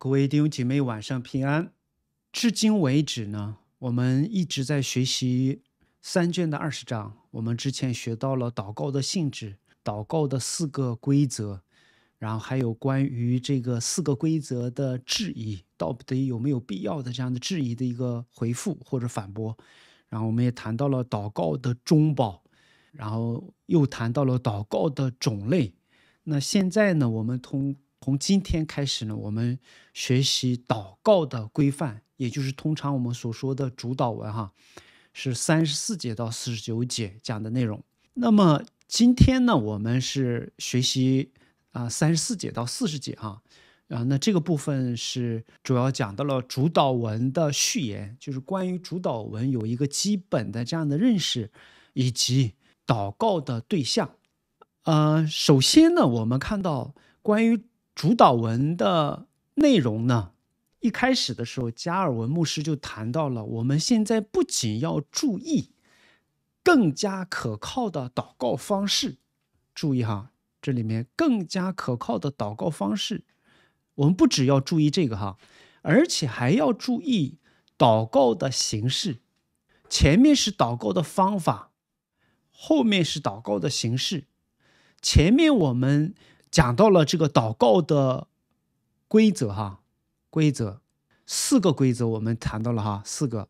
各位弟兄姐妹，晚上平安。至今为止呢，我们一直在学习三卷的二十章。我们之前学到了祷告的性质、祷告的四个规则，然后还有关于这个四个规则的质疑，到底有没有必要的这样的质疑的一个回复或者反驳。然后我们也谈到了祷告的中保，然后又谈到了祷告的种类。那现在呢，我们通。从今天开始呢，我们学习祷告的规范，也就是通常我们所说的主导文，哈，是三十四节到四十九节讲的内容。那么今天呢，我们是学习啊三十四节到四十节，哈，啊，那这个部分是主要讲到了主导文的序言，就是关于主导文有一个基本的这样的认识，以及祷告的对象。呃，首先呢，我们看到关于。主导文的内容呢？一开始的时候，加尔文牧师就谈到了，我们现在不仅要注意更加可靠的祷告方式，注意哈，这里面更加可靠的祷告方式，我们不只要注意这个哈，而且还要注意祷告的形式。前面是祷告的方法，后面是祷告的形式。前面我们。讲到了这个祷告的规则哈，规则四个规则我们谈到了哈四个，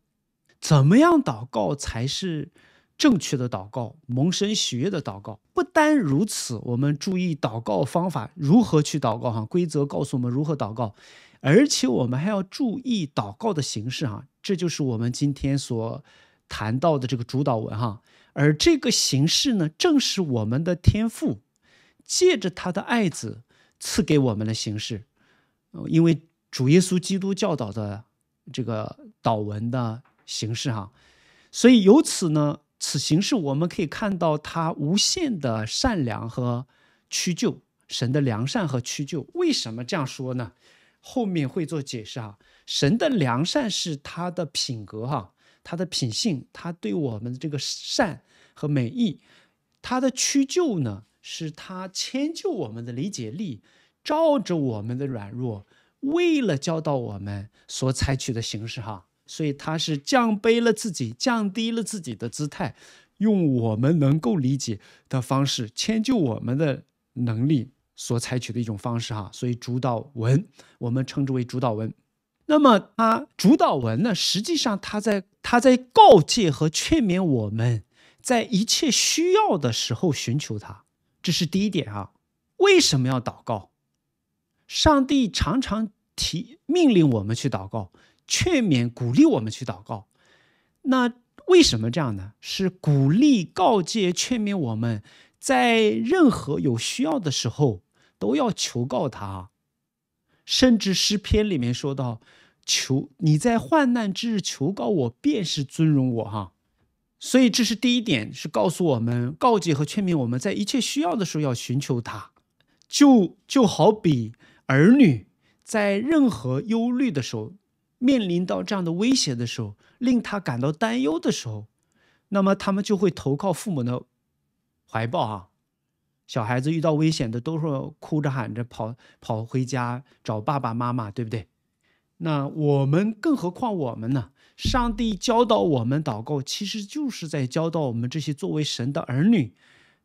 怎么样祷告才是正确的祷告，蒙神喜悦的祷告。不单如此，我们注意祷告方法，如何去祷告哈？规则告诉我们如何祷告，而且我们还要注意祷告的形式哈。这就是我们今天所谈到的这个主导文哈，而这个形式呢，正是我们的天赋。借着他的爱子赐给我们的形式，因为主耶稣基督教导的这个祷文的形式哈，所以由此呢，此形式我们可以看到他无限的善良和屈就，神的良善和屈就。为什么这样说呢？后面会做解释哈。神的良善是他的品格哈，他的品性，他对我们的这个善和美意，他的屈就呢？是他迁就我们的理解力，照着我们的软弱，为了教导我们所采取的形式哈，所以他是降卑了自己，降低了自己的姿态，用我们能够理解的方式迁就我们的能力所采取的一种方式哈，所以主导文我们称之为主导文。那么他主导文呢，实际上他在他在告诫和劝勉我们在一切需要的时候寻求他。这是第一点啊！为什么要祷告？上帝常常提命令我们去祷告，劝勉鼓励我们去祷告。那为什么这样呢？是鼓励、告诫、劝勉我们，在任何有需要的时候都要求告他。甚至诗篇里面说到：“求你在患难之日求告我，便是尊荣我。”哈。所以，这是第一点，是告诉我们告诫和劝勉我们在一切需要的时候要寻求他，就就好比儿女在任何忧虑的时候，面临到这样的威胁的时候，令他感到担忧的时候，那么他们就会投靠父母的怀抱啊。小孩子遇到危险的，都是哭着喊着跑跑回家找爸爸妈妈，对不对？那我们更何况我们呢？上帝教导我们祷告，其实就是在教导我们这些作为神的儿女，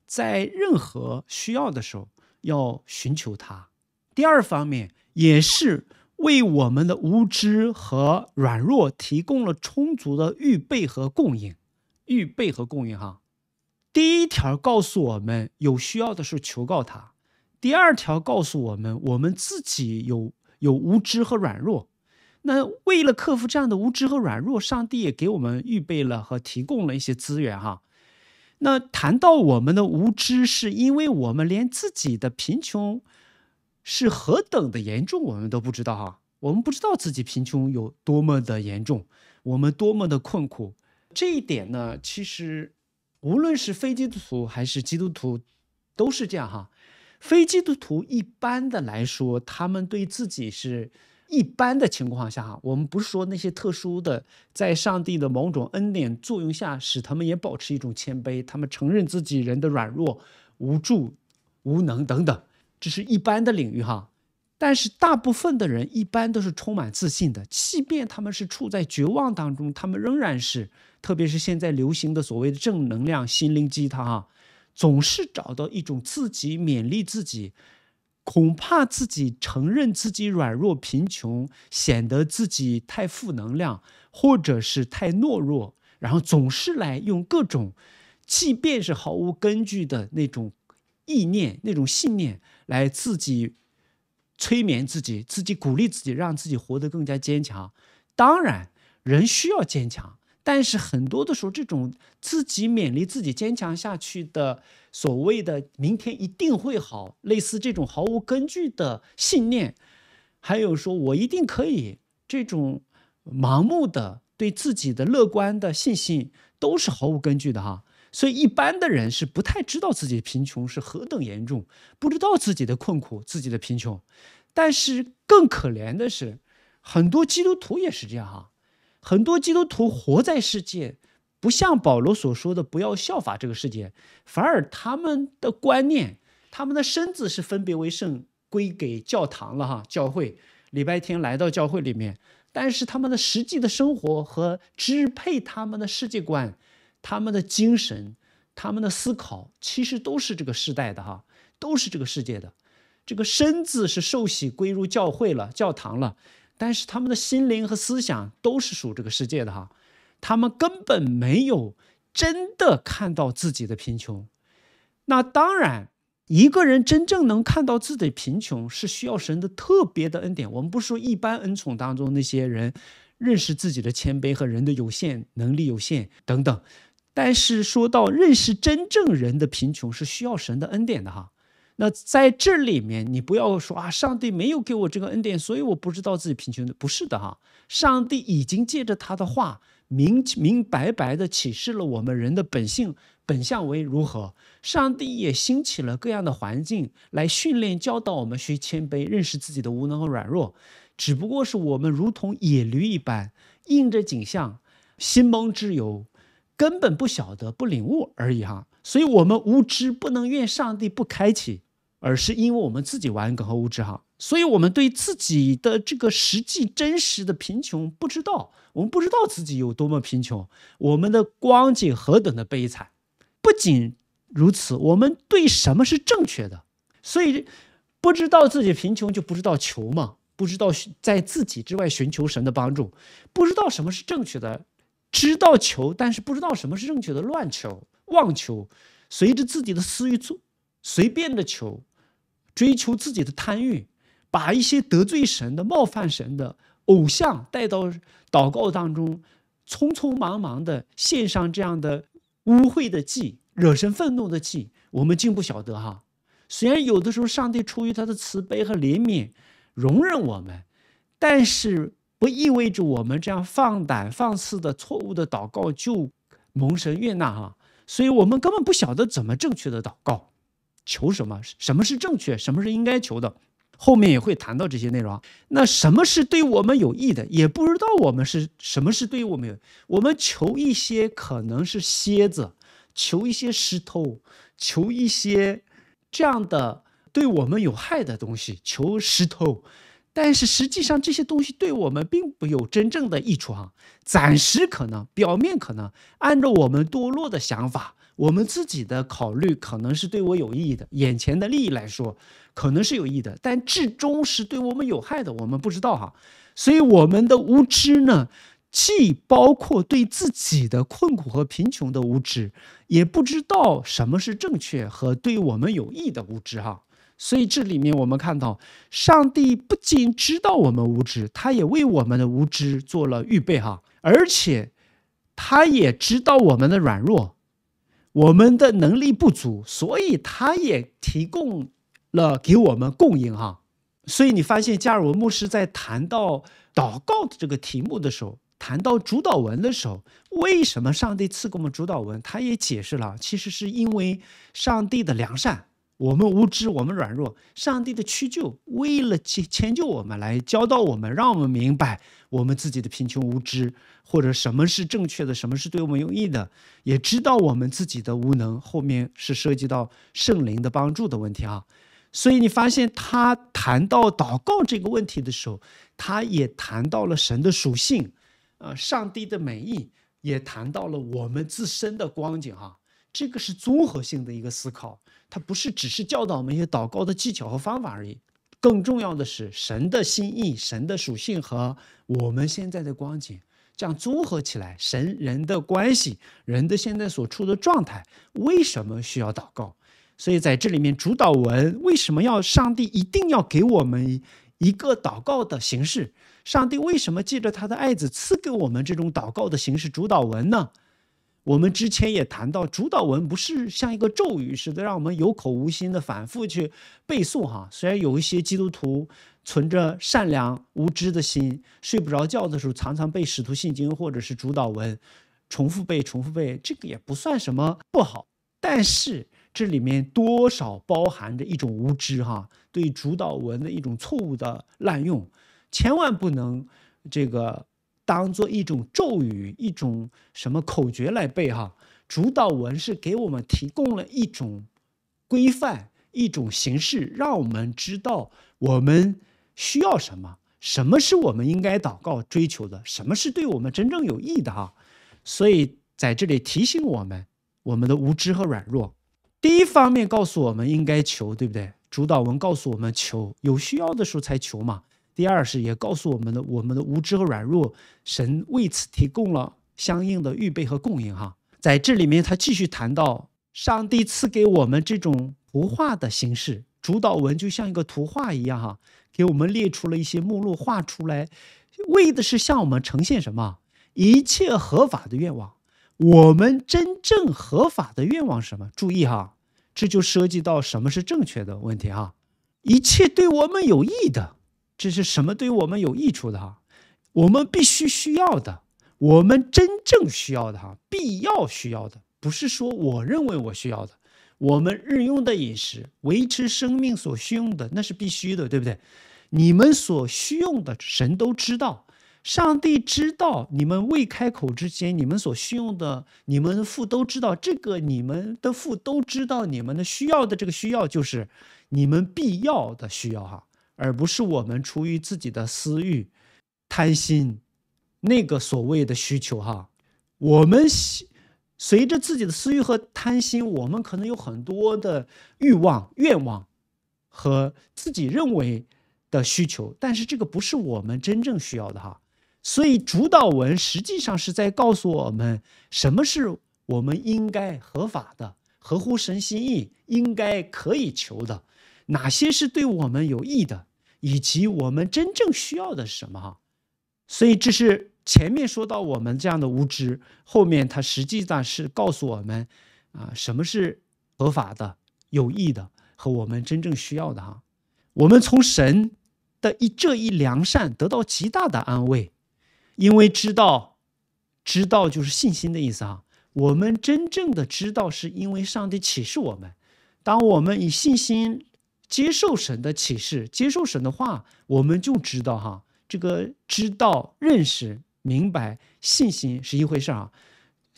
在任何需要的时候要寻求他。第二方面，也是为我们的无知和软弱提供了充足的预备和供应。预备和供应，哈。第一条告诉我们，有需要的时候求告他；第二条告诉我们，我们自己有有无知和软弱。那为了克服这样的无知和软弱，上帝也给我们预备了和提供了一些资源哈。那谈到我们的无知，是因为我们连自己的贫穷是何等的严重，我们都不知道哈。我们不知道自己贫穷有多么的严重，我们多么的困苦。这一点呢，其实无论是非基督徒还是基督徒，都是这样哈。非基督徒一般的来说，他们对自己是。一般的情况下哈，我们不是说那些特殊的，在上帝的某种恩典作用下，使他们也保持一种谦卑，他们承认自己人的软弱、无助、无能等等，这是一般的领域哈。但是大部分的人一般都是充满自信的，即便他们是处在绝望当中，他们仍然是，特别是现在流行的所谓的正能量心灵鸡汤哈，总是找到一种自己勉励自己。恐怕自己承认自己软弱、贫穷，显得自己太负能量，或者是太懦弱，然后总是来用各种，即便是毫无根据的那种意念、那种信念来自己催眠自己，自己鼓励自己，让自己活得更加坚强。当然，人需要坚强。但是很多的时候，这种自己勉励自己坚强下去的所谓的“明天一定会好”，类似这种毫无根据的信念，还有说我一定可以这种盲目的对自己的乐观的信心，都是毫无根据的哈。所以一般的人是不太知道自己贫穷是何等严重，不知道自己的困苦、自己的贫穷。但是更可怜的是，很多基督徒也是这样哈。很多基督徒活在世界，不像保罗所说的“不要效法这个世界”，反而他们的观念、他们的身子是分别为圣，归给教堂了哈，教会礼拜天来到教会里面，但是他们的实际的生活和支配他们的世界观、他们的精神、他们的思考，其实都是这个时代的哈，都是这个世界的。这个身子是受洗归入教会了，教堂了。但是他们的心灵和思想都是属这个世界的哈，他们根本没有真的看到自己的贫穷。那当然，一个人真正能看到自己的贫穷，是需要神的特别的恩典。我们不说一般恩宠当中那些人认识自己的谦卑和人的有限能力有限等等，但是说到认识真正人的贫穷，是需要神的恩典的哈。那在这里面，你不要说啊，上帝没有给我这个恩典，所以我不知道自己贫穷的，不是的哈。上帝已经借着他的话，明明白白的启示了我们人的本性本相为如何。上帝也兴起了各样的环境来训练教导我们学谦卑，认识自己的无能和软弱，只不过是我们如同野驴一般，应着景象，心蒙之有，根本不晓得不领悟而已哈。所以，我们无知不能怨上帝不开启，而是因为我们自己顽梗和无知哈。所以，我们对自己的这个实际真实的贫穷不知道，我们不知道自己有多么贫穷，我们的光景何等的悲惨。不仅如此，我们对什么是正确的，所以不知道自己贫穷就不知道求嘛，不知道在自己之外寻求神的帮助，不知道什么是正确的，知道求，但是不知道什么是正确的乱求。妄求，随着自己的私欲做随便的求，追求自己的贪欲，把一些得罪神的、冒犯神的偶像带到祷告当中，匆匆忙忙的献上这样的污秽的祭，惹神愤怒的祭，我们竟不晓得哈。虽然有的时候上帝出于他的慈悲和怜悯，容忍我们，但是不意味着我们这样放胆放肆的错误的祷告就蒙神悦纳哈。所以，我们根本不晓得怎么正确的祷告，求什么？什么是正确？什么是应该求的？后面也会谈到这些内容。那什么是对我们有益的？也不知道我们是什么是对于我们有我们求一些可能是蝎子，求一些石头，求一些这样的对我们有害的东西，求石头。但是实际上这些东西对我们并不有真正的益处哈，暂时可能，表面可能，按照我们堕落的想法，我们自己的考虑可能是对我有益的，眼前的利益来说，可能是有益的，但至终是对我们有害的，我们不知道哈，所以我们的无知呢，既包括对自己的困苦和贫穷的无知，也不知道什么是正确和对我们有益的无知哈。所以这里面我们看到，上帝不仅知道我们无知，他也为我们的无知做了预备哈，而且他也知道我们的软弱，我们的能力不足，所以他也提供了给我们供应哈。所以你发现加尔文牧师在谈到祷告的这个题目的时候，谈到主导文的时候，为什么上帝赐给我们主导文？他也解释了，其实是因为上帝的良善。我们无知，我们软弱，上帝的屈就为了迁迁就我们，来教导我们，让我们明白我们自己的贫穷无知，或者什么是正确的，什么是对我们有益的，也知道我们自己的无能。后面是涉及到圣灵的帮助的问题啊。所以你发现他谈到祷告这个问题的时候，他也谈到了神的属性，啊，上帝的美意，也谈到了我们自身的光景哈。这个是综合性的一个思考。它不是只是教导我们一些祷告的技巧和方法而已，更重要的是神的心意、神的属性和我们现在的光景，这样综合起来，神人的关系，人的现在所处的状态，为什么需要祷告？所以在这里面，主导文为什么要上帝一定要给我们一个祷告的形式？上帝为什么借着他的爱子赐给我们这种祷告的形式？主导文呢？我们之前也谈到，主导文不是像一个咒语似的，让我们有口无心的反复去背诵哈。虽然有一些基督徒存着善良无知的心，睡不着觉的时候，常常背使徒信经或者是主导文，重复背、重复背，这个也不算什么不好。但是这里面多少包含着一种无知哈，对主导文的一种错误的滥用，千万不能这个。当做一种咒语，一种什么口诀来背哈。主导文是给我们提供了一种规范，一种形式，让我们知道我们需要什么，什么是我们应该祷告追求的，什么是对我们真正有益的哈。所以在这里提醒我们，我们的无知和软弱。第一方面告诉我们应该求，对不对？主导文告诉我们求，有需要的时候才求嘛。第二是也告诉我们的我们的无知和软弱，神为此提供了相应的预备和供应哈。在这里面，他继续谈到上帝赐给我们这种图画的形式，主导文就像一个图画一样哈，给我们列出了一些目录画出来，为的是向我们呈现什么？一切合法的愿望，我们真正合法的愿望是什么？注意哈，这就涉及到什么是正确的问题哈。一切对我们有益的。这是什么对我们有益处的哈？我们必须需要的，我们真正需要的哈，必要需要的，不是说我认为我需要的。我们日用的饮食，维持生命所需用的，那是必须的，对不对？你们所需用的，神都知道，上帝知道你们未开口之前，你们所需用的，你们父都知道这个，你们的父都知道你们的需要的这个需要就是你们必要的需要哈。而不是我们出于自己的私欲、贪心，那个所谓的需求哈，我们随着自己的私欲和贪心，我们可能有很多的欲望、愿望和自己认为的需求，但是这个不是我们真正需要的哈。所以，主导文实际上是在告诉我们，什么是我们应该合法的、合乎神心意、应该可以求的。哪些是对我们有益的，以及我们真正需要的是什么？哈，所以这是前面说到我们这样的无知，后面它实际上是告诉我们，啊，什么是合法的、有益的和我们真正需要的？哈，我们从神的一这一良善得到极大的安慰，因为知道，知道就是信心的意思啊。我们真正的知道，是因为上帝启示我们，当我们以信心。接受神的启示，接受神的话，我们就知道哈，这个知道、认识、明白、信心是一回事啊。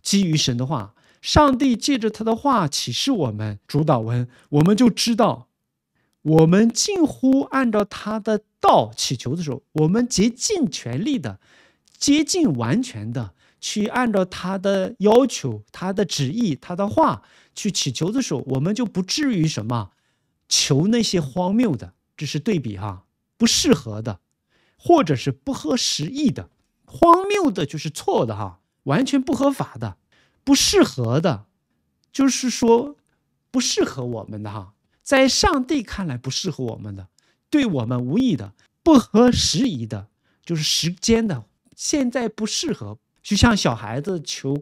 基于神的话，上帝借着他的话启示我们，主导文，我们就知道，我们近乎按照他的道祈求的时候，我们竭尽全力的、接近完全的去按照他的要求、他的旨意、他的话去祈求的时候，我们就不至于什么。求那些荒谬的，这是对比哈，不适合的，或者是不合时宜的，荒谬的就是错的哈，完全不合法的，不适合的，就是说不适合我们的哈，在上帝看来不适合我们的，对我们无益的，不合时宜的，就是时间的现在不适合，就像小孩子求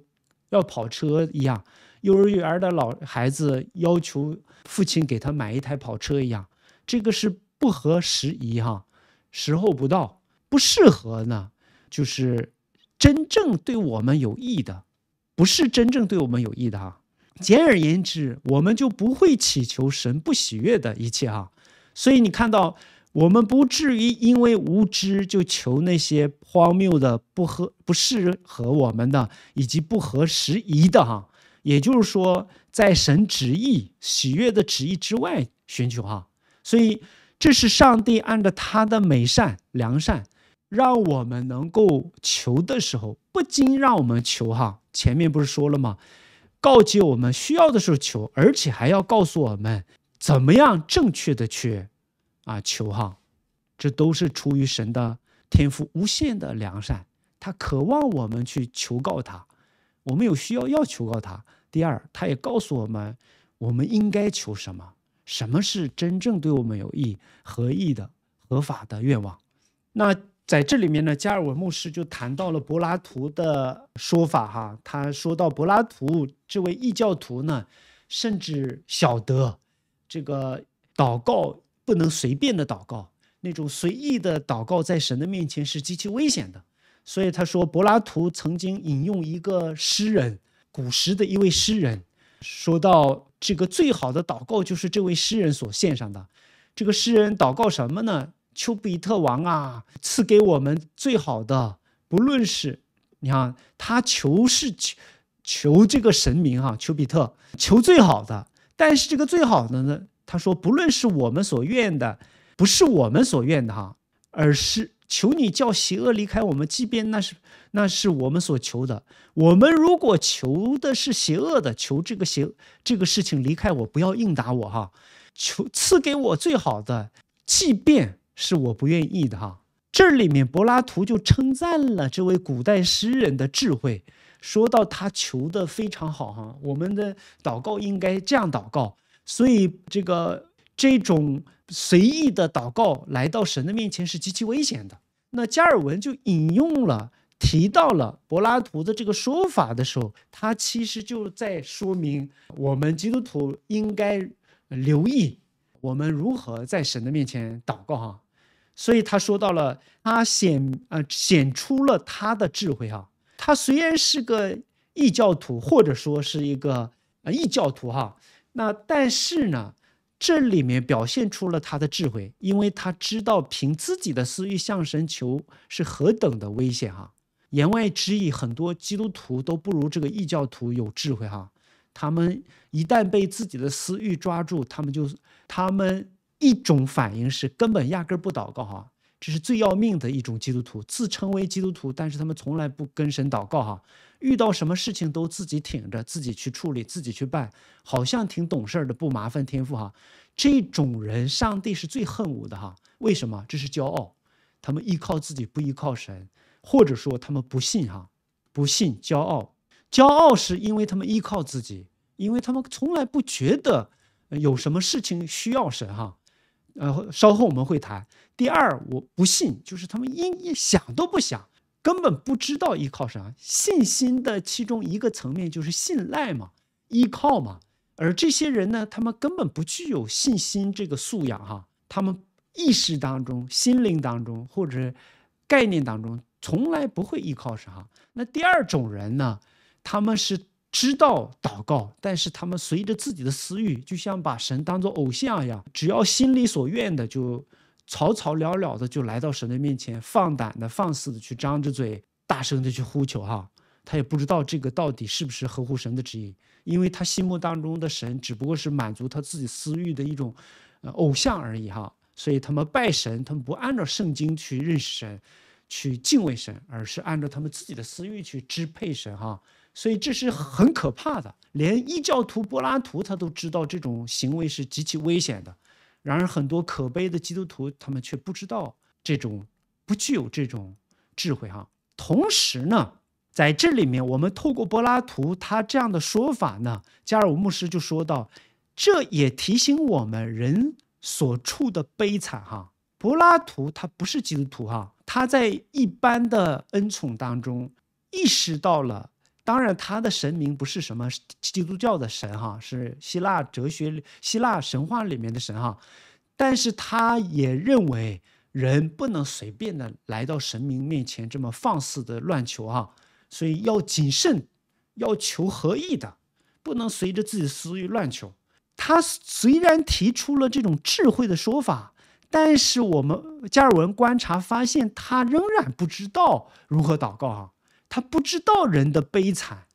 要跑车一样。幼儿园的老孩子要求父亲给他买一台跑车一样，这个是不合时宜哈，时候不到，不适合呢。就是真正对我们有益的，不是真正对我们有益的哈。简而言之，我们就不会祈求神不喜悦的一切哈。所以你看到，我们不至于因为无知就求那些荒谬的不合、不适合我们的以及不合时宜的哈。也就是说，在神旨意、喜悦的旨意之外寻求哈，所以这是上帝按照他的美善、良善，让我们能够求的时候，不仅让我们求哈，前面不是说了吗？告诫我们需要的时候求，而且还要告诉我们怎么样正确的去啊求哈，这都是出于神的天赋无限的良善，他渴望我们去求告他。我们有需要要求告他。第二，他也告诉我们，我们应该求什么，什么是真正对我们有益、合意的、合法的愿望。那在这里面呢，加尔文牧师就谈到了柏拉图的说法哈。他说到柏拉图这位异教徒呢，甚至晓得这个祷告不能随便的祷告，那种随意的祷告在神的面前是极其危险的。所以他说，柏拉图曾经引用一个诗人，古时的一位诗人，说到这个最好的祷告就是这位诗人所献上的。这个诗人祷告什么呢？丘比特王啊，赐给我们最好的，不论是，你看他求是求求这个神明哈，丘比特求最好的，但是这个最好的呢，他说不论是我们所愿的，不是我们所愿的哈，而是。求你叫邪恶离开我们，即便那是那是我们所求的。我们如果求的是邪恶的，求这个邪这个事情离开我，不要应答我哈。求赐给我最好的，即便是我不愿意的哈。这里面柏拉图就称赞了这位古代诗人的智慧，说到他求的非常好哈。我们的祷告应该这样祷告，所以这个这种随意的祷告来到神的面前是极其危险的。那加尔文就引用了、提到了柏拉图的这个说法的时候，他其实就在说明我们基督徒应该留意我们如何在神的面前祷告哈。所以他说到了，他显呃显出了他的智慧哈。他虽然是个异教徒，或者说是一个呃异教徒哈，那但是呢。这里面表现出了他的智慧，因为他知道凭自己的私欲向神求是何等的危险哈。言外之意，很多基督徒都不如这个异教徒有智慧哈。他们一旦被自己的私欲抓住，他们就他们一种反应是根本压根不祷告哈，这是最要命的一种基督徒，自称为基督徒，但是他们从来不跟神祷告哈。遇到什么事情都自己挺着，自己去处理，自己去办，好像挺懂事儿的，不麻烦，天赋哈。这种人，上帝是最恨恶的哈。为什么？这是骄傲，他们依靠自己，不依靠神，或者说他们不信哈，不信骄傲，骄傲是因为他们依靠自己，因为他们从来不觉得有什么事情需要神哈。然后稍后我们会谈。第二，我不信，就是他们一一想都不想。根本不知道依靠啥，信心的其中一个层面就是信赖嘛，依靠嘛。而这些人呢，他们根本不具有信心这个素养哈，他们意识当中、心灵当中或者概念当中，从来不会依靠啥。那第二种人呢，他们是知道祷告，但是他们随着自己的私欲，就像把神当做偶像一样，只要心里所愿的就。草草了了的就来到神的面前，放胆的、放肆的去张着嘴，大声的去呼求哈。他也不知道这个到底是不是合乎神的旨意，因为他心目当中的神只不过是满足他自己私欲的一种偶像而已哈。所以他们拜神，他们不按照圣经去认识神、去敬畏神，而是按照他们自己的私欲去支配神哈。所以这是很可怕的。连异教徒柏拉图他都知道这种行为是极其危险的。然而，很多可悲的基督徒，他们却不知道这种不具有这种智慧哈。同时呢，在这里面，我们透过柏拉图他这样的说法呢，加尔文牧师就说到，这也提醒我们人所处的悲惨哈。柏拉图他不是基督徒哈，他在一般的恩宠当中意识到了。当然，他的神明不是什么基督教的神哈，是希腊哲学、希腊神话里面的神哈。但是他也认为人不能随便的来到神明面前这么放肆的乱求哈，所以要谨慎，要求合意的，不能随着自己私欲乱求。他虽然提出了这种智慧的说法，但是我们加尔文观察发现，他仍然不知道如何祷告哈。他不知道人的悲惨，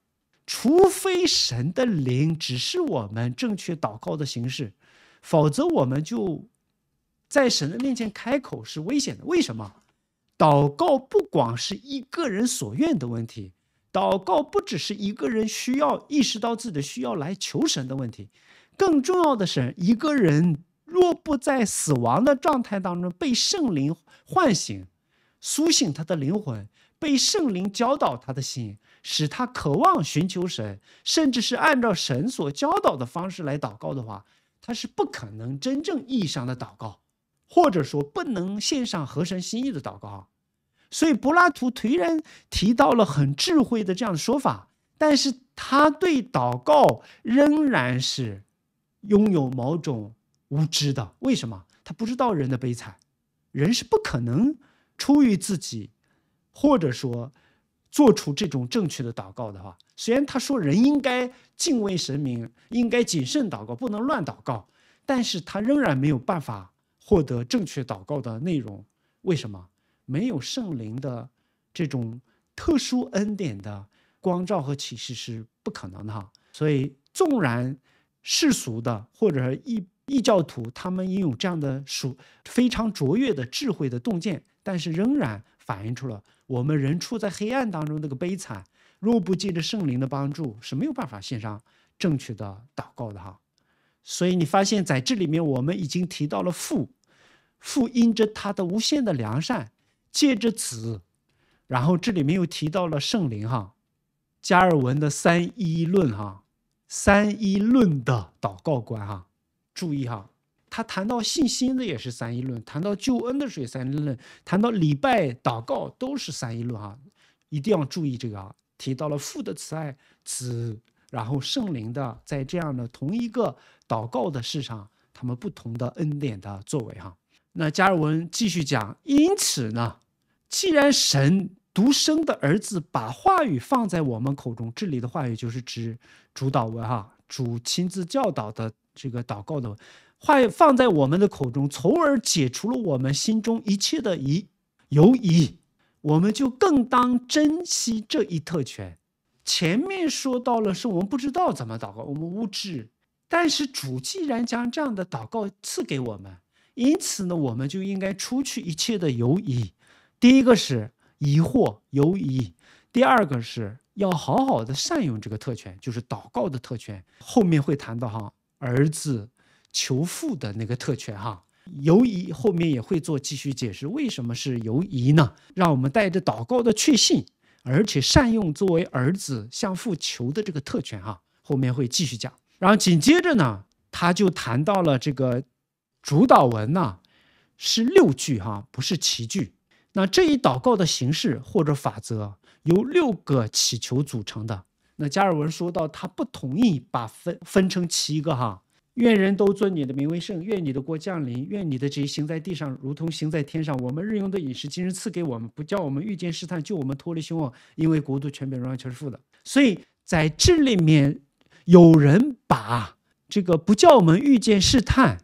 除非神的灵只是我们正确祷告的形式，否则我们就在神的面前开口是危险的。为什么？祷告不光是一个人所愿的问题，祷告不只是一个人需要意识到自己的需要来求神的问题，更重要的是，一个人若不在死亡的状态当中被圣灵唤醒、苏醒他的灵魂。被圣灵教导他的心，使他渴望寻求神，甚至是按照神所教导的方式来祷告的话，他是不可能真正意义上的祷告，或者说不能献上合神心意的祷告。所以柏拉图颓然提到了很智慧的这样的说法，但是他对祷告仍然是拥有某种无知的。为什么？他不知道人的悲惨，人是不可能出于自己。或者说，做出这种正确的祷告的话，虽然他说人应该敬畏神明，应该谨慎祷告，不能乱祷告，但是他仍然没有办法获得正确祷告的内容。为什么？没有圣灵的这种特殊恩典的光照和启示是不可能的。哈。所以，纵然世俗的或者异异教徒，他们也有这样的属非常卓越的智慧的洞见，但是仍然。反映出了我们人处在黑暗当中那个悲惨，若不借着圣灵的帮助是没有办法献上正确的祷告的哈。所以你发现，在这里面我们已经提到了父，父因着他的无限的良善，借着子，然后这里面又提到了圣灵哈。加尔文的三一论哈，三一论的祷告观哈，注意哈。他谈到信心的也是三一论，谈到救恩的是三一论，谈到礼拜祷告都是三一论啊，一定要注意这个啊。提到了父的慈爱、子，然后圣灵的，在这样的同一个祷告的事上，他们不同的恩典的作为哈。那加尔文继续讲，因此呢，既然神独生的儿子把话语放在我们口中，这里的话语就是指主导文哈，主亲自教导的这个祷告的。话放在我们的口中，从而解除了我们心中一切的疑犹疑，我们就更当珍惜这一特权。前面说到了，是我们不知道怎么祷告，我们无知。但是主既然将这样的祷告赐给我们，因此呢，我们就应该除去一切的犹疑。第一个是疑惑犹疑，第二个是要好好的善用这个特权，就是祷告的特权。后面会谈到哈儿子。求父的那个特权哈，犹疑后面也会做继续解释，为什么是犹疑呢？让我们带着祷告的确信，而且善用作为儿子向父求的这个特权哈，后面会继续讲。然后紧接着呢，他就谈到了这个主导文呢，是六句哈，不是七句。那这一祷告的形式或者法则由六个祈求组成的。那加尔文说到，他不同意把分分成七个哈。愿人都尊你的名为圣，愿你的国降临，愿你的旨意行在地上，如同行在天上。我们日用的饮食，今日赐给我们，不叫我们遇见试探，救我们脱离凶恶。因为国度、权柄、荣耀，全是父的。所以在这里面，有人把这个“不叫我们遇见试探”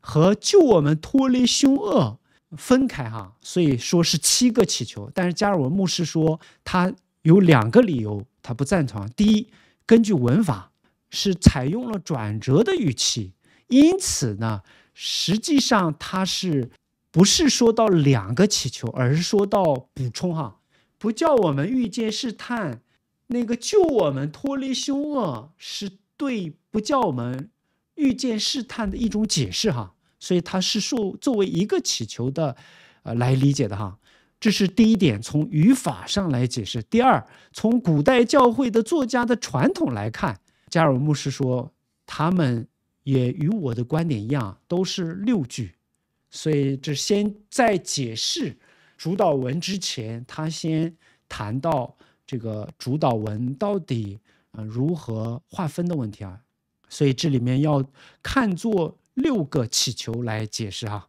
和“救我们脱离凶恶”分开哈。所以说是七个祈求。但是，加尔文牧师说，他有两个理由，他不赞成。第一，根据文法。是采用了转折的语气，因此呢，实际上它是不是说到两个祈求，而是说到补充哈，不叫我们遇见试探，那个救我们脱离凶恶，是对不叫我们遇见试探的一种解释哈，所以它是说作为一个祈求的呃来理解的哈，这是第一点，从语法上来解释。第二，从古代教会的作家的传统来看。加尔牧师说：“他们也与我的观点一样，都是六句，所以这先在解释主导文之前，他先谈到这个主导文到底啊如何划分的问题啊，所以这里面要看作六个祈求来解释啊。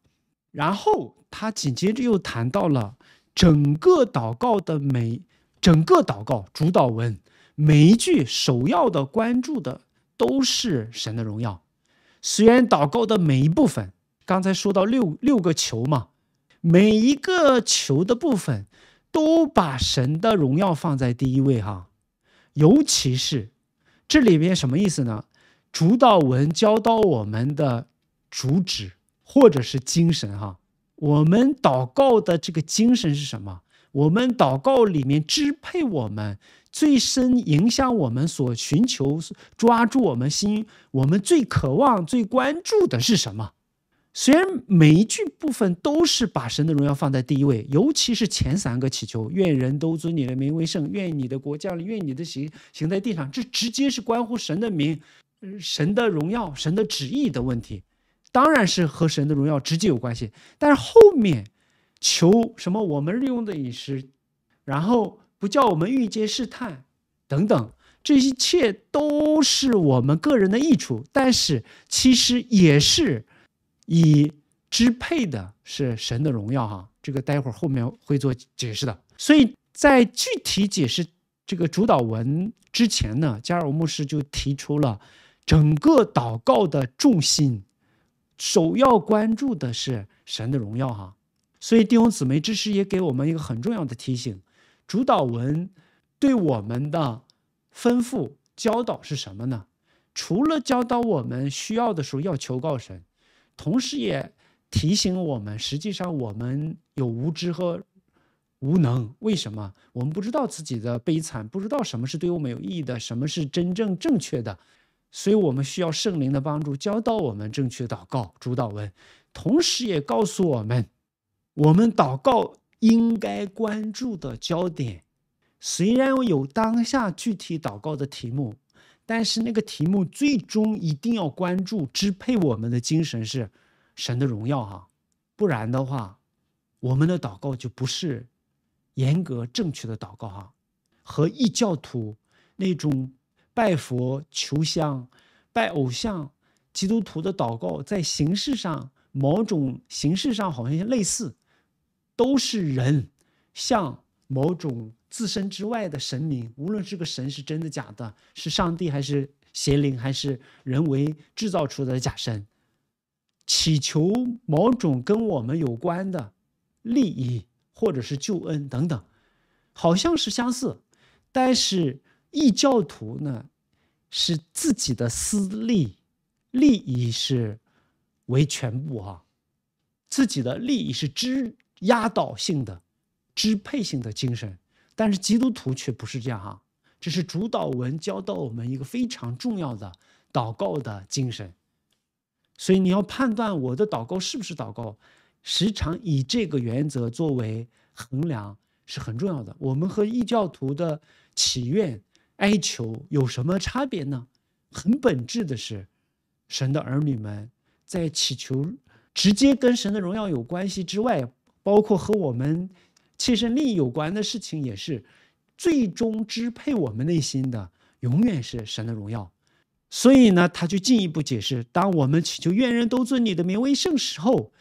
然后他紧接着又谈到了整个祷告的每整个祷告主导文。”每一句首要的关注的都是神的荣耀。虽然祷告的每一部分，刚才说到六六个球嘛，每一个球的部分，都把神的荣耀放在第一位哈。尤其是这里边什么意思呢？主导文教导我们的主旨或者是精神哈。我们祷告的这个精神是什么？我们祷告里面支配我们。最深影响我们所寻求、抓住我们心、我们最渴望、最关注的是什么？虽然每一句部分都是把神的荣耀放在第一位，尤其是前三个祈求：愿人都尊你的名为圣；愿你的国降临；愿你的行行在地上。这直接是关乎神的名、神的荣耀、神的旨意的问题，当然是和神的荣耀直接有关系。但是后面求什么？我们用的也是，然后。不叫我们遇见试探，等等，这一切都是我们个人的益处，但是其实也是以支配的，是神的荣耀哈。这个待会儿后面会做解释的。所以在具体解释这个主导文之前呢，加尔姆牧师就提出了整个祷告的重心，首要关注的是神的荣耀哈。所以弟兄姊妹，这时也给我们一个很重要的提醒。主导文对我们的吩咐教导是什么呢？除了教导我们需要的时候要求告神，同时也提醒我们，实际上我们有无知和无能。为什么？我们不知道自己的悲惨，不知道什么是对我们有意义的，什么是真正正确的。所以我们需要圣灵的帮助，教导我们正确祷告主导文，同时也告诉我们，我们祷告。应该关注的焦点，虽然有当下具体祷告的题目，但是那个题目最终一定要关注支配我们的精神是神的荣耀哈，不然的话，我们的祷告就不是严格正确的祷告哈，和异教徒那种拜佛求香、拜偶像、基督徒的祷告在形式上某种形式上好像类似。都是人向某种自身之外的神明，无论这个神是真的假的，是上帝还是邪灵，还是人为制造出的假神，祈求某种跟我们有关的利益或者是救恩等等，好像是相似，但是异教徒呢，是自己的私利，利益是为全部啊。自己的利益是知。压倒性的、支配性的精神，但是基督徒却不是这样哈。这是主导文教到我们一个非常重要的祷告的精神。所以你要判断我的祷告是不是祷告，时常以这个原则作为衡量是很重要的。我们和异教徒的祈愿、哀求有什么差别呢？很本质的是，神的儿女们在祈求直接跟神的荣耀有关系之外。包括和我们切身利益有关的事情，也是最终支配我们内心的，永远是神的荣耀。所以呢，他就进一步解释：当我们祈求愿人都尊你的名为圣时候，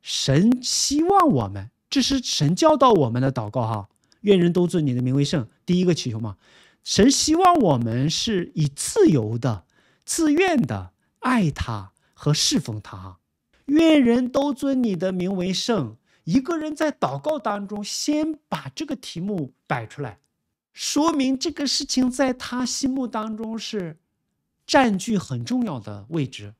神希望我们，这是神教导我们的祷告哈。愿人都尊你的名为圣，第一个祈求嘛。神希望我们是以自由的、自愿的爱他和侍奉他。愿人都尊你的名为圣。一个人在祷告当中，先把这个题目摆出来，说明这个事情在他心目当中是占据很重要的位置，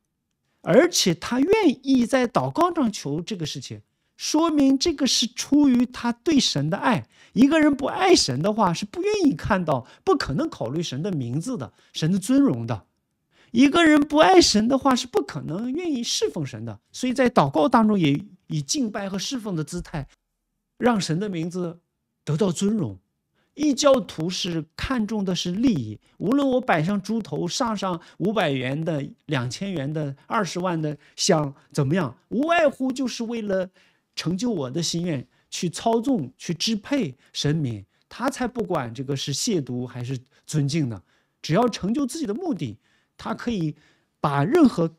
而且他愿意在祷告上求这个事情，说明这个是出于他对神的爱。一个人不爱神的话，是不愿意看到，不可能考虑神的名字的，神的尊荣的。一个人不爱神的话，是不可能愿意侍奉神的。所以在祷告当中也。以敬拜和侍奉的姿态，让神的名字得到尊荣。异教徒是看重的是利益，无论我摆上猪头、上上五百元的、两千元的、二十万的香，怎么样，无外乎就是为了成就我的心愿，去操纵、去支配神明。他才不管这个是亵渎还是尊敬呢，只要成就自己的目的，他可以把任何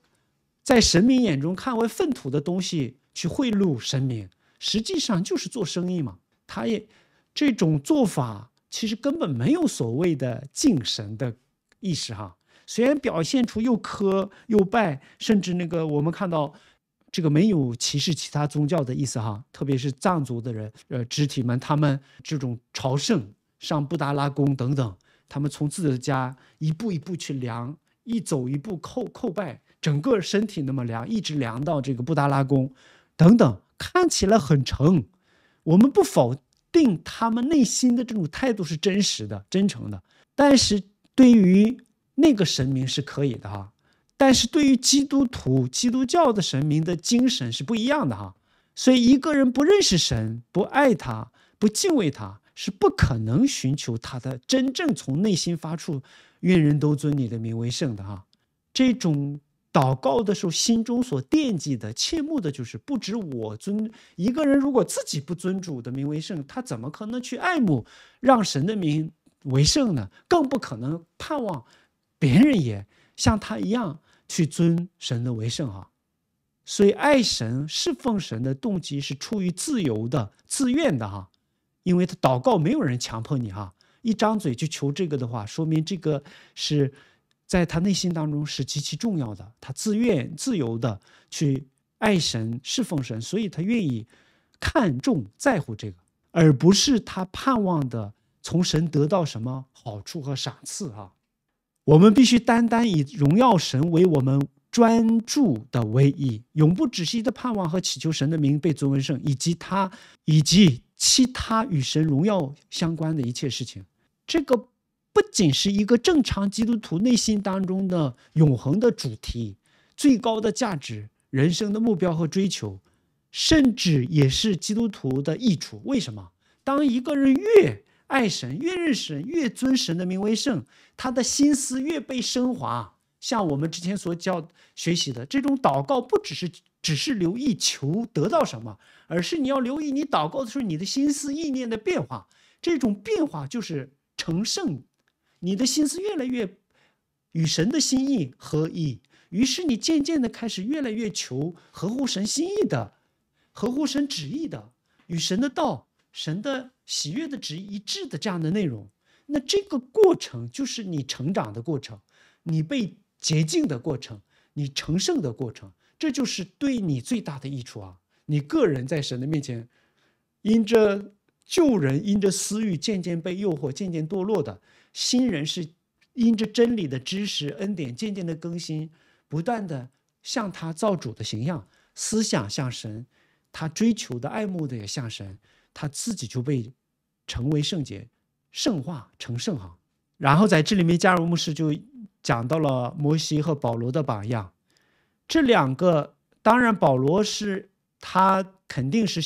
在神明眼中看为粪土的东西。去贿赂神明，实际上就是做生意嘛。他也这种做法，其实根本没有所谓的敬神的意识哈。虽然表现出又磕又拜，甚至那个我们看到这个没有歧视其他宗教的意思哈。特别是藏族的人，呃，肢体们他们这种朝圣上布达拉宫等等，他们从自己的家一步一步去量，一走一步叩叩拜，整个身体那么量，一直量到这个布达拉宫。等等，看起来很诚，我们不否定他们内心的这种态度是真实的、真诚的。但是，对于那个神明是可以的哈，但是对于基督徒、基督教的神明的精神是不一样的哈。所以，一个人不认识神、不爱他、不敬畏他，是不可能寻求他的真正从内心发出愿人都尊你的名为圣的哈这种。祷告的时候，心中所惦记的、切慕的，就是不止我尊一个人。如果自己不尊主的名为圣，他怎么可能去爱慕，让神的名为圣呢？更不可能盼望别人也像他一样去尊神的为圣哈。所以爱神、侍奉神的动机是出于自由的、自愿的哈。因为他祷告，没有人强迫你哈。一张嘴就求这个的话，说明这个是。在他内心当中是极其重要的，他自愿、自由的去爱神、侍奉神，所以他愿意看重、在乎这个，而不是他盼望的从神得到什么好处和赏赐啊！我们必须单单以荣耀神为我们专注的唯一，永不止息的盼望和祈求神的名被尊为圣，以及他以及其他与神荣耀相关的一切事情，这个。不仅是一个正常基督徒内心当中的永恒的主题、最高的价值、人生的目标和追求，甚至也是基督徒的益处。为什么？当一个人越爱神、越认识神、越尊神的名为圣，他的心思越被升华。像我们之前所教学习的，这种祷告不只是只是留意求得到什么，而是你要留意你祷告的时候你的心思意念的变化。这种变化就是成圣。你的心思越来越与神的心意合一，于是你渐渐的开始越来越求合乎神心意的、合乎神旨意的、与神的道、神的喜悦的旨意一致的这样的内容。那这个过程就是你成长的过程，你被洁净的过程，你成圣的过程，这就是对你最大的益处啊！你个人在神的面前，因着旧人、因着私欲，渐渐被诱惑，渐渐堕落的。新人是因着真理的知识恩典渐渐的更新，不断的向他造主的形象，思想像神，他追求的爱慕的也像神，他自己就被成为圣洁，圣化成圣哈。然后在这里面加入牧师就讲到了摩西和保罗的榜样，这两个当然保罗是他肯定是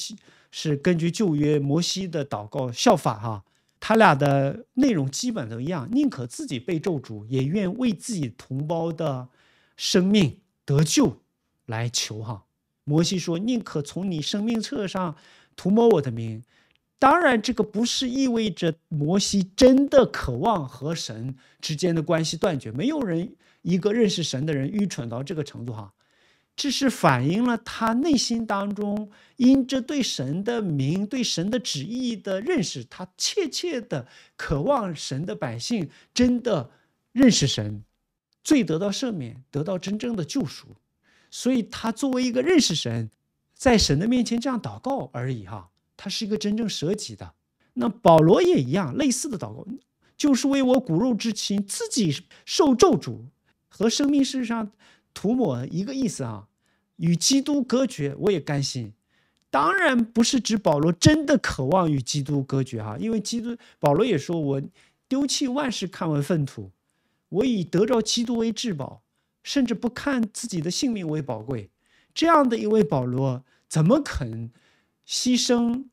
是根据旧约摩西的祷告效法哈。他俩的内容基本都一样，宁可自己被咒诅，也愿为自己同胞的生命得救来求。哈，摩西说：“宁可从你生命册上涂抹我的名。”当然，这个不是意味着摩西真的渴望和神之间的关系断绝。没有人，一个认识神的人，愚蠢到这个程度。哈。这是反映了他内心当中，因着对神的名、对神的旨意的认识，他切切的渴望神的百姓真的认识神，罪得到赦免，得到真正的救赎。所以，他作为一个认识神，在神的面前这样祷告而已哈。他是一个真正舍己的。那保罗也一样，类似的祷告，就是为我骨肉至亲自己受咒诅和生命世上涂抹一个意思啊。与基督隔绝，我也甘心。当然不是指保罗真的渴望与基督隔绝哈，因为基督保罗也说我丢弃万事看为粪土，我以得着基督为至宝，甚至不看自己的性命为宝贵。这样的一位保罗，怎么肯牺牲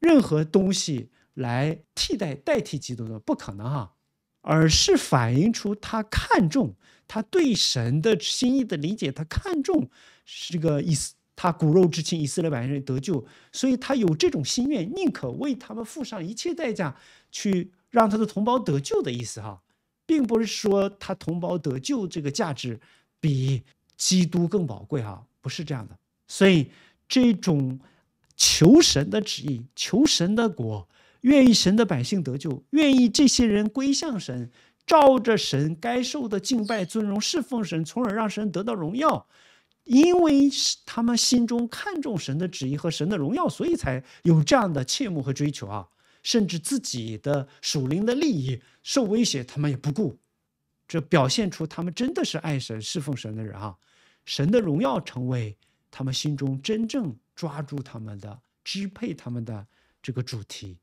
任何东西来替代代替基督呢？不可能哈，而是反映出他看重他对神的心意的理解，他看重。是个意思，他骨肉之亲，以色列百姓得救，所以他有这种心愿，宁可为他们付上一切代价，去让他的同胞得救的意思哈，并不是说他同胞得救这个价值比基督更宝贵哈，不是这样的。所以这种求神的旨意，求神的国，愿意神的百姓得救，愿意这些人归向神，照着神该受的敬拜尊荣侍奉神，从而让神得到荣耀。因为他们心中看重神的旨意和神的荣耀，所以才有这样的切慕和追求啊！甚至自己的属灵的利益受威胁，他们也不顾，这表现出他们真的是爱神、侍奉神的人啊！神的荣耀成为他们心中真正抓住他们的、支配他们的这个主题，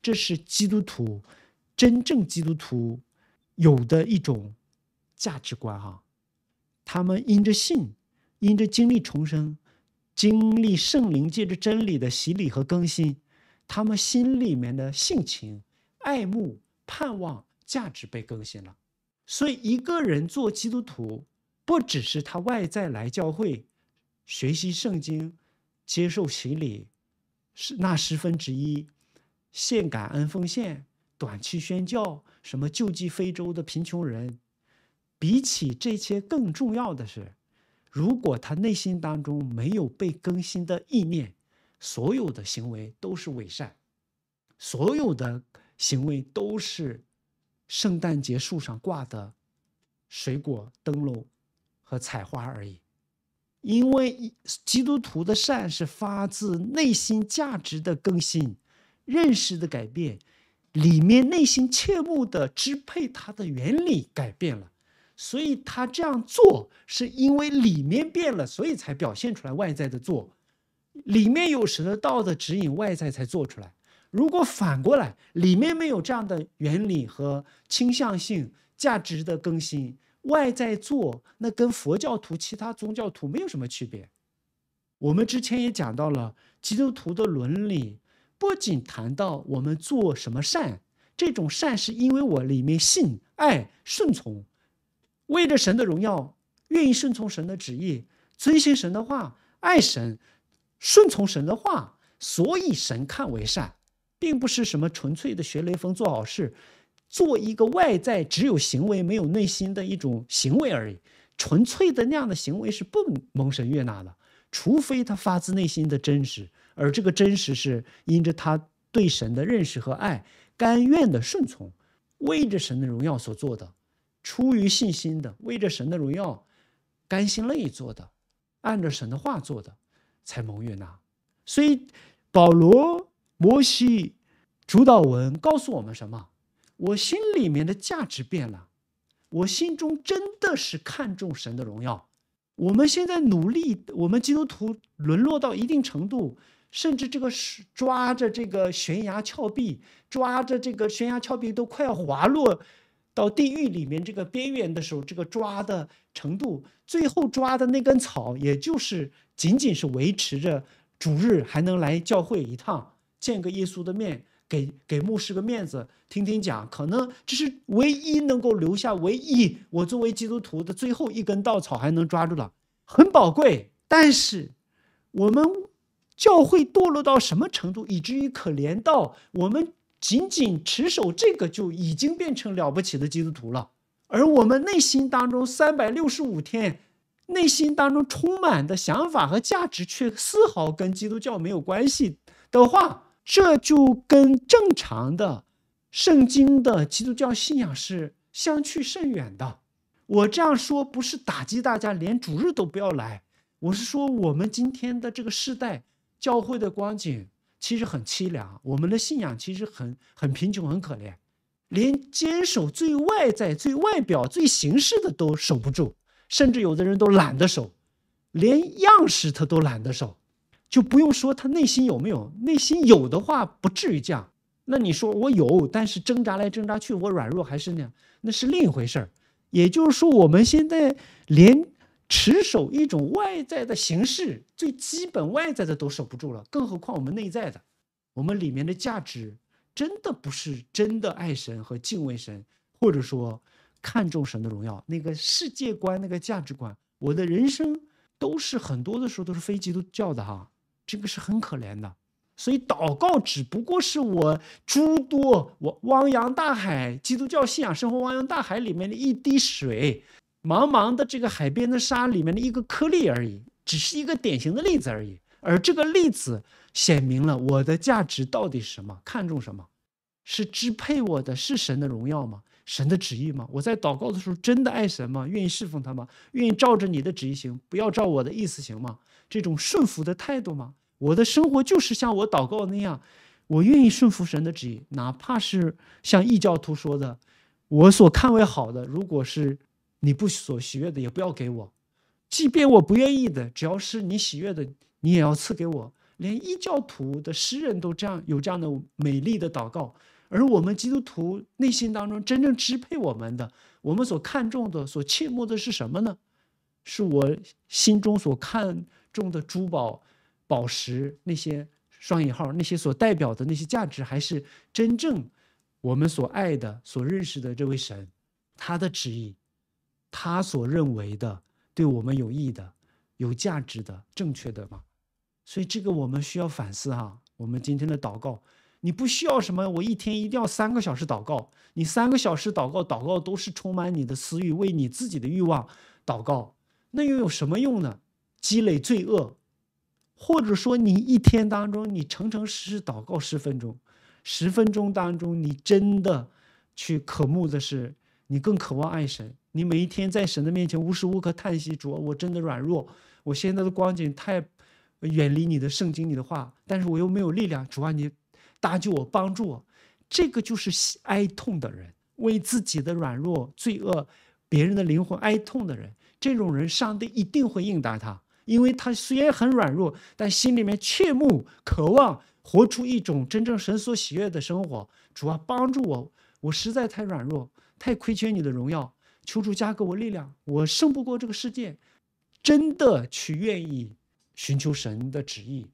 这是基督徒，真正基督徒有的一种价值观哈！他们因着信。因着经历重生，经历圣灵借着真理的洗礼和更新，他们心里面的性情、爱慕、盼望、价值被更新了。所以，一个人做基督徒，不只是他外在来教会、学习圣经、接受洗礼，是那十分之一，献感恩奉献、短期宣教，什么救济非洲的贫穷人，比起这些更重要的是。如果他内心当中没有被更新的意念，所有的行为都是伪善，所有的行为都是圣诞节树上挂的水果、灯笼和彩花而已。因为基督徒的善是发自内心价值的更新、认识的改变，里面内心切目的支配它的原理改变了。所以他这样做，是因为里面变了，所以才表现出来外在的做。里面有神的道的指引，外在才做出来。如果反过来，里面没有这样的原理和倾向性、价值的更新，外在做，那跟佛教徒、其他宗教徒没有什么区别。我们之前也讲到了，基督徒的伦理不仅谈到我们做什么善，这种善是因为我里面信、爱、顺从。为着神的荣耀，愿意顺从神的旨意，遵行神的话，爱神，顺从神的话，所以神看为善，并不是什么纯粹的学雷锋做好事，做一个外在只有行为没有内心的一种行为而已。纯粹的那样的行为是不蒙神悦纳的，除非他发自内心的真实，而这个真实是因着他对神的认识和爱，甘愿的顺从，为着神的荣耀所做的。出于信心的，为着神的荣耀，甘心乐意做的，按着神的话做的，才蒙悦纳。所以，保罗、摩西、主导文告诉我们什么？我心里面的价值变了，我心中真的是看重神的荣耀。我们现在努力，我们基督徒沦落到一定程度，甚至这个是抓着这个悬崖峭壁，抓着这个悬崖峭壁都快要滑落。到地狱里面这个边缘的时候，这个抓的程度，最后抓的那根草，也就是仅仅是维持着主日还能来教会一趟，见个耶稣的面，给给牧师个面子，听听讲，可能这是唯一能够留下唯一我作为基督徒的最后一根稻草，还能抓住了，很宝贵。但是我们教会堕落到什么程度，以至于可怜到我们？仅仅持守这个就已经变成了不起的基督徒了，而我们内心当中三百六十五天内心当中充满的想法和价值却丝毫跟基督教没有关系的话，这就跟正常的圣经的基督教信仰是相去甚远的。我这样说不是打击大家，连主日都不要来，我是说我们今天的这个时代教会的光景。其实很凄凉，我们的信仰其实很很贫穷，很可怜，连坚守最外在、最外表、最形式的都守不住，甚至有的人都懒得守，连样式他都懒得守，就不用说他内心有没有。内心有的话，不至于这样。那你说我有，但是挣扎来挣扎去，我软弱还是那样，那是另一回事儿。也就是说，我们现在连。持守一种外在的形式，最基本外在的都守不住了，更何况我们内在的，我们里面的价值，真的不是真的爱神和敬畏神，或者说看重神的荣耀那个世界观那个价值观，我的人生都是很多的时候都是非基督教的哈，这个是很可怜的。所以祷告只不过是我诸多我汪洋大海基督教信仰生活汪洋大海里面的一滴水。茫茫的这个海边的沙里面的一个颗粒而已，只是一个典型的例子而已。而这个例子显明了我的价值到底什么，看重什么，是支配我的是神的荣耀吗？神的旨意吗？我在祷告的时候真的爱神吗？愿意侍奉他吗？愿意照着你的旨意行，不要照我的意思行吗？这种顺服的态度吗？我的生活就是像我祷告那样，我愿意顺服神的旨意，哪怕是像异教徒说的，我所看为好的，如果是。你不所喜悦的也不要给我，即便我不愿意的，只要是你喜悦的，你也要赐给我。连异教徒的诗人都这样有这样的美丽的祷告，而我们基督徒内心当中真正支配我们的、我们所看重的、所切慕的是什么呢？是我心中所看重的珠宝、宝石，那些双引号那些所代表的那些价值，还是真正我们所爱的、所认识的这位神，他的旨意？他所认为的对我们有益的、有价值的、正确的吗？所以这个我们需要反思哈。我们今天的祷告，你不需要什么，我一天一定要三个小时祷告。你三个小时祷告，祷告都是充满你的私欲，为你自己的欲望祷告，那又有什么用呢？积累罪恶，或者说你一天当中你诚诚实实祷告十分钟，十分钟当中你真的去渴慕的是，你更渴望爱神。你每一天在神的面前无时无刻叹息着，我真的软弱，我现在的光景太远离你的圣经里的话，但是我又没有力量，主啊，你搭救我，帮助我，这个就是哀痛的人，为自己的软弱、罪恶、别人的灵魂哀痛的人，这种人，上帝一定会应答他，因为他虽然很软弱，但心里面却慕渴望活出一种真正神所喜悦的生活。主啊，帮助我，我实在太软弱，太亏欠你的荣耀。求主加给我力量，我胜不过这个世界。真的去愿意寻求神的旨意，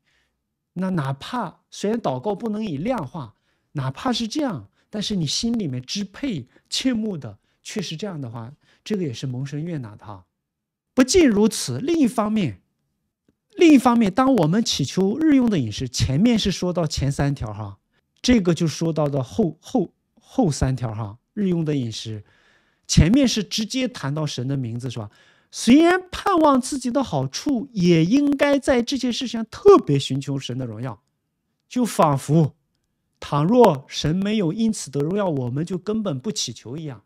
那哪怕虽然祷告不能以量化，哪怕是这样，但是你心里面支配切慕的却是这样的话，这个也是蒙神悦纳的哈。不仅如此，另一方面，另一方面，当我们祈求日用的饮食，前面是说到前三条哈，这个就说到的后后后三条哈，日用的饮食。前面是直接谈到神的名字，是吧？虽然盼望自己的好处，也应该在这些事上特别寻求神的荣耀，就仿佛倘若神没有因此得荣耀，我们就根本不祈求一样。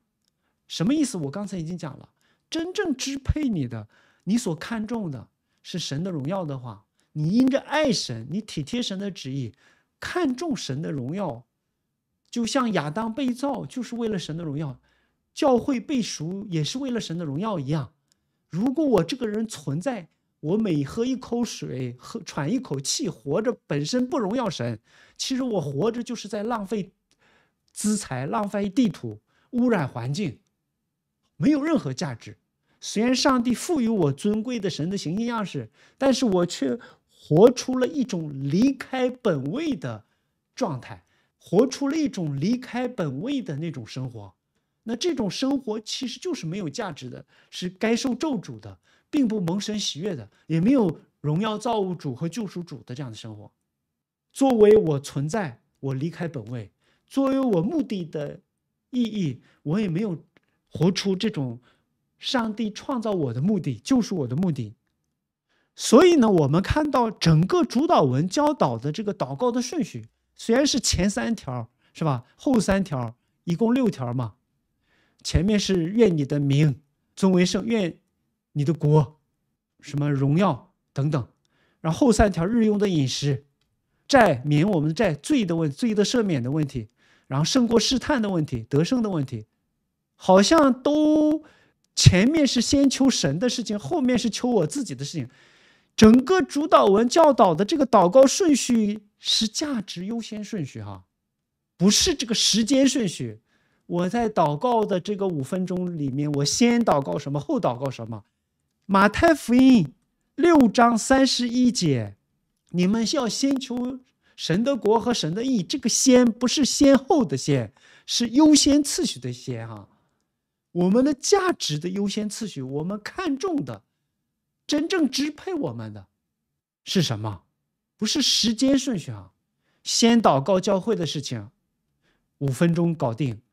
什么意思？我刚才已经讲了，真正支配你的、你所看重的是神的荣耀的话，你因着爱神，你体贴神的旨意，看重神的荣耀，就像亚当被造就是为了神的荣耀。教会背赎也是为了神的荣耀一样。如果我这个人存在，我每喝一口水、喝喘一口气、活着本身不荣耀神。其实我活着就是在浪费资财、浪费地图、污染环境，没有任何价值。虽然上帝赋予我尊贵的神的形象样式，但是我却活出了一种离开本位的状态，活出了一种离开本位的那种生活。那这种生活其实就是没有价值的，是该受咒诅的，并不蒙神喜悦的，也没有荣耀造物主和救赎主的这样的生活。作为我存在，我离开本位；作为我目的的意义，我也没有活出这种上帝创造我的目的，救赎我的目的。所以呢，我们看到整个主导文教导的这个祷告的顺序，虽然是前三条是吧，后三条一共六条嘛。前面是愿你的名尊为圣，愿你的国什么荣耀等等，然后后三条日用的饮食，债免我们债罪的问罪的赦免的问题，然后胜过试探的问题得胜的问题，好像都前面是先求神的事情，后面是求我自己的事情。整个主导文教导的这个祷告顺序是价值优先顺序哈，不是这个时间顺序。我在祷告的这个五分钟里面，我先祷告什么，后祷告什么？马太福音六章三十一节，你们要先求神的国和神的义。这个“先”不是先后的“先”，是优先次序的“先”啊。我们的价值的优先次序，我们看重的、真正支配我们的，是什么？不是时间顺序啊。先祷告教会的事情，五分钟搞定。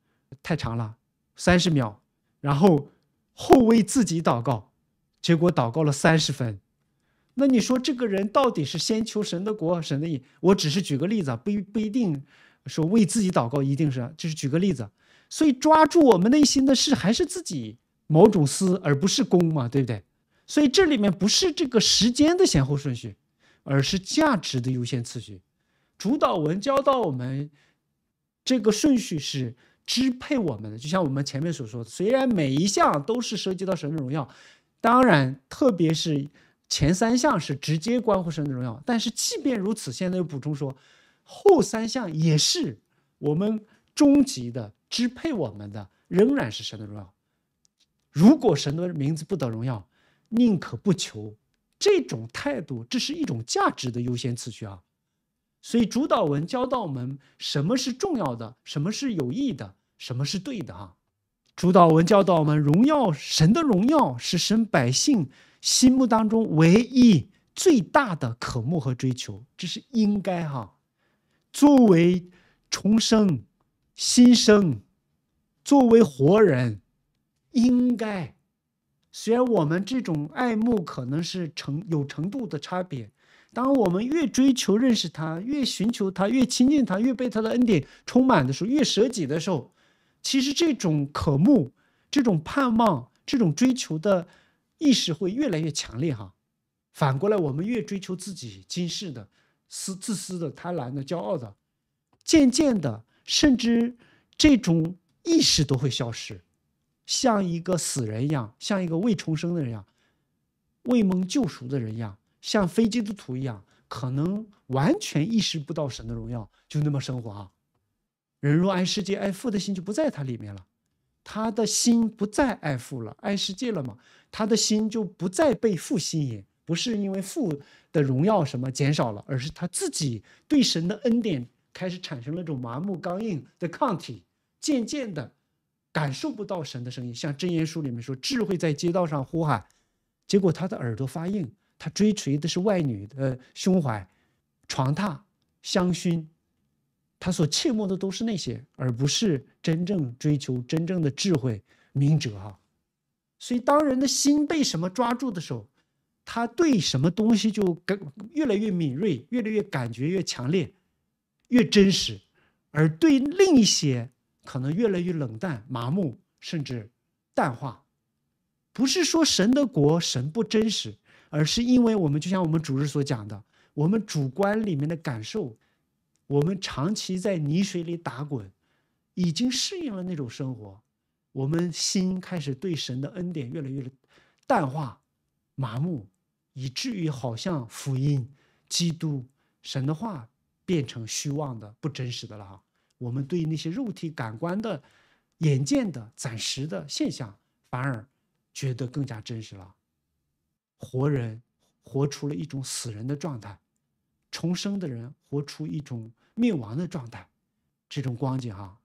太长了，三十秒，然后后为自己祷告，结果祷告了三十分。那你说这个人到底是先求神的国、神的意？我只是举个例子啊，不一不一定说为自己祷告一定是，就是举个例子。所以抓住我们内心的是还是自己某种私，而不是公嘛，对不对？所以这里面不是这个时间的先后顺序，而是价值的优先次序。主导文教到我们，这个顺序是。支配我们的，就像我们前面所说虽然每一项都是涉及到神的荣耀，当然，特别是前三项是直接关乎神的荣耀。但是，即便如此，现在又补充说，后三项也是我们终极的支配我们的，仍然是神的荣耀。如果神的名字不得荣耀，宁可不求，这种态度，这是一种价值的优先次序啊。所以，主导文教导我们什么是重要的，什么是有益的，什么是对的哈。主导文教导我们，荣耀神的荣耀是神百姓心目当中唯一最大的渴慕和追求，这是应该哈。作为重生、新生，作为活人，应该。虽然我们这种爱慕可能是成有程度的差别。当我们越追求认识他，越寻求他，越亲近他，越被他的恩典充满的时候，越舍己的时候，其实这种渴慕、这种盼望、这种追求的意识会越来越强烈哈。反过来，我们越追求自己今世的私、自私的、贪婪的、骄傲的，渐渐的，甚至这种意识都会消失，像一个死人一样，像一个未重生的人一样，未蒙救赎的人一样。像飞机的图一样，可能完全意识不到神的荣耀，就那么生活啊。人若爱世界、爱富的心就不在他里面了，他的心不再爱富了，爱世界了嘛？他的心就不再被富吸引，不是因为富的荣耀什么减少了，而是他自己对神的恩典开始产生了这种麻木、刚硬的抗体，渐渐的感受不到神的声音。像《箴言书》里面说：“智慧在街道上呼喊”，结果他的耳朵发硬。他追随的是外女的胸怀、床榻、香薰，他所切莫的都是那些，而不是真正追求真正的智慧、明哲哈。所以，当人的心被什么抓住的时候，他对什么东西就更越来越敏锐，越来越感觉越强烈、越真实，而对另一些可能越来越冷淡、麻木，甚至淡化。不是说神的国神不真实。而是因为我们就像我们主日所讲的，我们主观里面的感受，我们长期在泥水里打滚，已经适应了那种生活，我们心开始对神的恩典越来越淡化、麻木，以至于好像福音、基督、神的话变成虚妄的、不真实的了哈。我们对那些肉体感官的眼见的暂时的现象，反而觉得更加真实了。活人活出了一种死人的状态，重生的人活出一种灭亡的状态，这种光景哈。